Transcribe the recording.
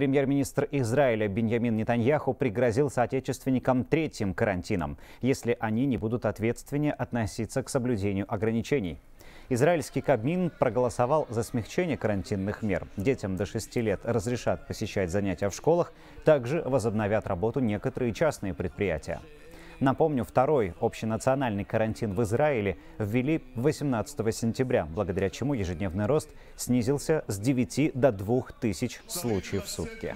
Премьер-министр Израиля Беньямин Нетаньяху пригрозил соотечественникам третьим карантином, если они не будут ответственнее относиться к соблюдению ограничений. Израильский Кабмин проголосовал за смягчение карантинных мер. Детям до 6 лет разрешат посещать занятия в школах, также возобновят работу некоторые частные предприятия. Напомню, второй общенациональный карантин в Израиле ввели 18 сентября, благодаря чему ежедневный рост снизился с 9 до 2 тысяч случаев в сутки.